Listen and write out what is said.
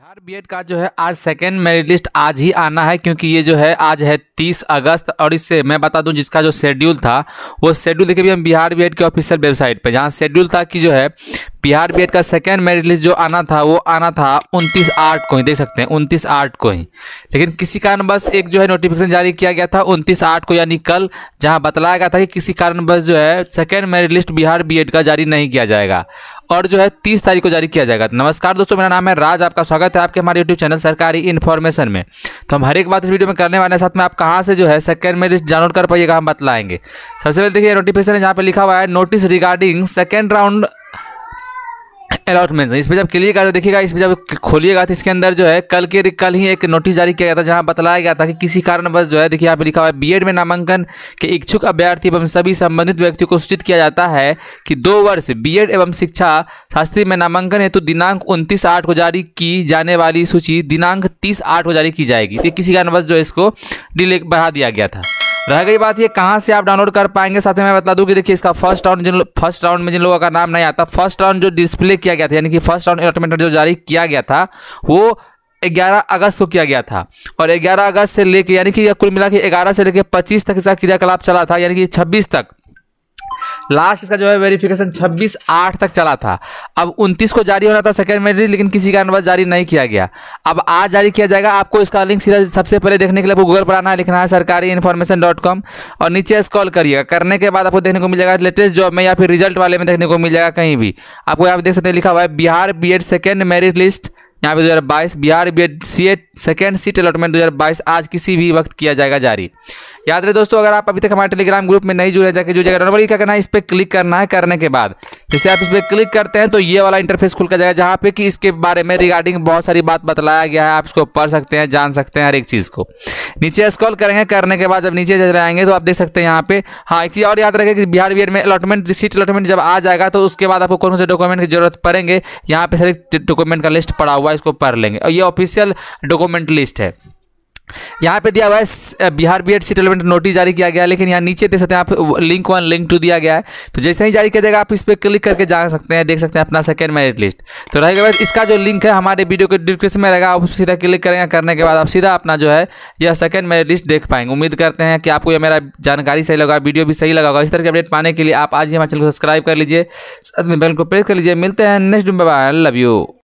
Bihar B Ed का जो है आज सेकेंड मेरिट लिस्ट आज ही आना है क्योंकि ये जो है आज है तीस अगस्त और इससे मैं बता दूं जिसका जो शेड्यूल था वो शेड्यूल देखिए भी हम बिहार बीएड के ऑफिशियल वेबसाइट पे जहां शेड्यूल था कि जो है बिहार बीएड का सेकेंड मेरिट लिस्ट जो आना था वो आना था उनतीस आठ को ही देख सकते हैं उनतीस आठ को ही लेकिन किसी कारणवश एक जो है नोटिफिकेशन जारी किया गया था उनतीस आठ को यानी कल जहाँ बतलाया गया था कि किसी कारणवश जो है second merit list Bihar B का जारी नहीं किया जाएगा और जो है तीस तारीख को जारी किया जाएगा नमस्कार दोस्तों मेरा नाम है राज आपका स्वागत है आपके हमारे यूट्यूब चैनल सरकारी इन्फॉर्मेशन में तो हम हर एक बात इस वीडियो में करने वाले हैं साथ में आप कहाँ से जो है सेकंड में लिस्ट डाउनलोड कर पाइएगा हम बतलाएंगे सबसे पहले देखिए नोटिफिकेशन यहाँ पे लिखा हुआ है notice regarding second round allotment इस पर जब क्लिक आता देखिएगा इस पर जब खोलिएगा तो इसके अंदर जो है कल के कल ही एक नोटिस जारी किया गया था जहां बताया गया था कि किसी कारणवश जो है देखिए यहाँ पे लिखा हुआ है बीएड में नामांकन के इच्छुक अभ्यर्थी एवं सभी संबंधित व्यक्ति को सूचित किया जाता है कि दो वर्ष बी एवं शिक्षा शास्त्री में नामांकन हेतु दिनांक उनतीस आठ को जारी की जाने वाली सूची दिनांक तीस आठ को जारी की जाएगी तो किसी कारणवश जो है इसको डिले बढ़ा दिया गया था रह गई बात ये कहाँ से आप डाउनलोड कर पाएंगे साथ में मैं बता दूं कि देखिए इसका फर्स्ट राउंड जिन फर्स्ट राउंड में जिन लोगों का नाम नहीं आता फर्स्ट राउंड जो डिस्प्ले किया गया था यानी कि फर्स्ट राउंड अलॉटमेंट जो जारी किया गया था वो 11 अगस्त को किया गया था और 11 अगस्त से लेके यानी कि कुल मिला के ग्यारह से लेके 25 तक इसका क्रियाकलाप चला था यानी कि 26 तक लास्ट इसका जो है वेरिफिकेशन 26 आठ तक चला था अब 29 को जारी होना था सेकेंडरी लेकिन किसी कारणवश जारी नहीं किया गया अब आज जारी किया जाएगा आपको इसका लिंक सीधा सबसे पहले देखने के लिए आपको गूगल पर आना है लिखना है सरकारी इन्फॉर्मेशन डॉट कॉम और नीचे स्कॉल करिएगा करने के बाद आपको देखने को मिलेगा लेटेस्ट जॉब में या फिर रिजल्ट वाले में देखने को मिल जाएगा कहीं भी आपको यहाँ देख सकते हैं लिखा हुआ है Bihar B Ed second merit list यहाँ पे 2022 Bihar B Ed C Ed second seat allotment 2022 आज किसी भी वक्त किया जाएगा जारी याद रहे दोस्तों अगर आप अभी तक हमारे टेलीग्राम ग्रुप में नहीं जुड़े जाके जुड़ जाएगा क्या करना है इस पर क्लिक करना है करने के बाद जैसे आप इस पर क्लिक करते हैं तो ये वाला इंटरफेस खुल कर जाएगा जहाँ पे कि इसके बारे में रिगार्डिंग बहुत सारी बात बतलाया गया है आप इसको पढ़ सकते हैं जान सकते हैं हर एक चीज़ को नीचे स्कॉल करेंगे करने के बाद जब नीचे चले आएंगे तो आप देख सकते हैं यहाँ पे हाँ एक चीज़ और याद रखें कि बिहार बिहार में अलॉटमेंट सीट अलॉटमेंट जब आ जाएगा तो उसके बाद आपको कौन कौन से डॉक्यूमेंट की जरूरत पड़ेंगे यहाँ पे सारे डॉक्यूमेंट का लिस्ट पड़ा हुआ है इसको पढ़ लेंगे और ये ऑफिशियल डॉक्यूमेंट लिस्ट है यहाँ पे दिया हुआ है Bihar B Ed seat allotment notice जारी किया गया है लेकिन यहाँ नीचे दे सकते हैं आप लिंक वन लिंक टू दिया गया है तो जैसे ही जारी किया जाएगा आप इस पर क्लिक करके जा सकते हैं देख सकते हैं अपना सेकेंड मेरिट लिस्ट तो रहेगा बस इसका जो लिंक है हमारे वीडियो के डिस्क्रिप्शन में रहेगा आप सीधा क्लिक करेंगे करने के बाद आप सीधा अपना जो है यह सेकेंड मेरिट लिस्ट देख पाएंगे उम्मीद करते हैं कि आपको यह मेरा जानकारी सही लगा वीडियो भी सही लगा इस तरह के अपडेट पाने के लिए आप आज ही हमारे चैनल को सब्सक्राइब कर लीजिए साथ बेल को प्रेस कर लीजिए मिलते हैं नेक्स्ट बाय लव यू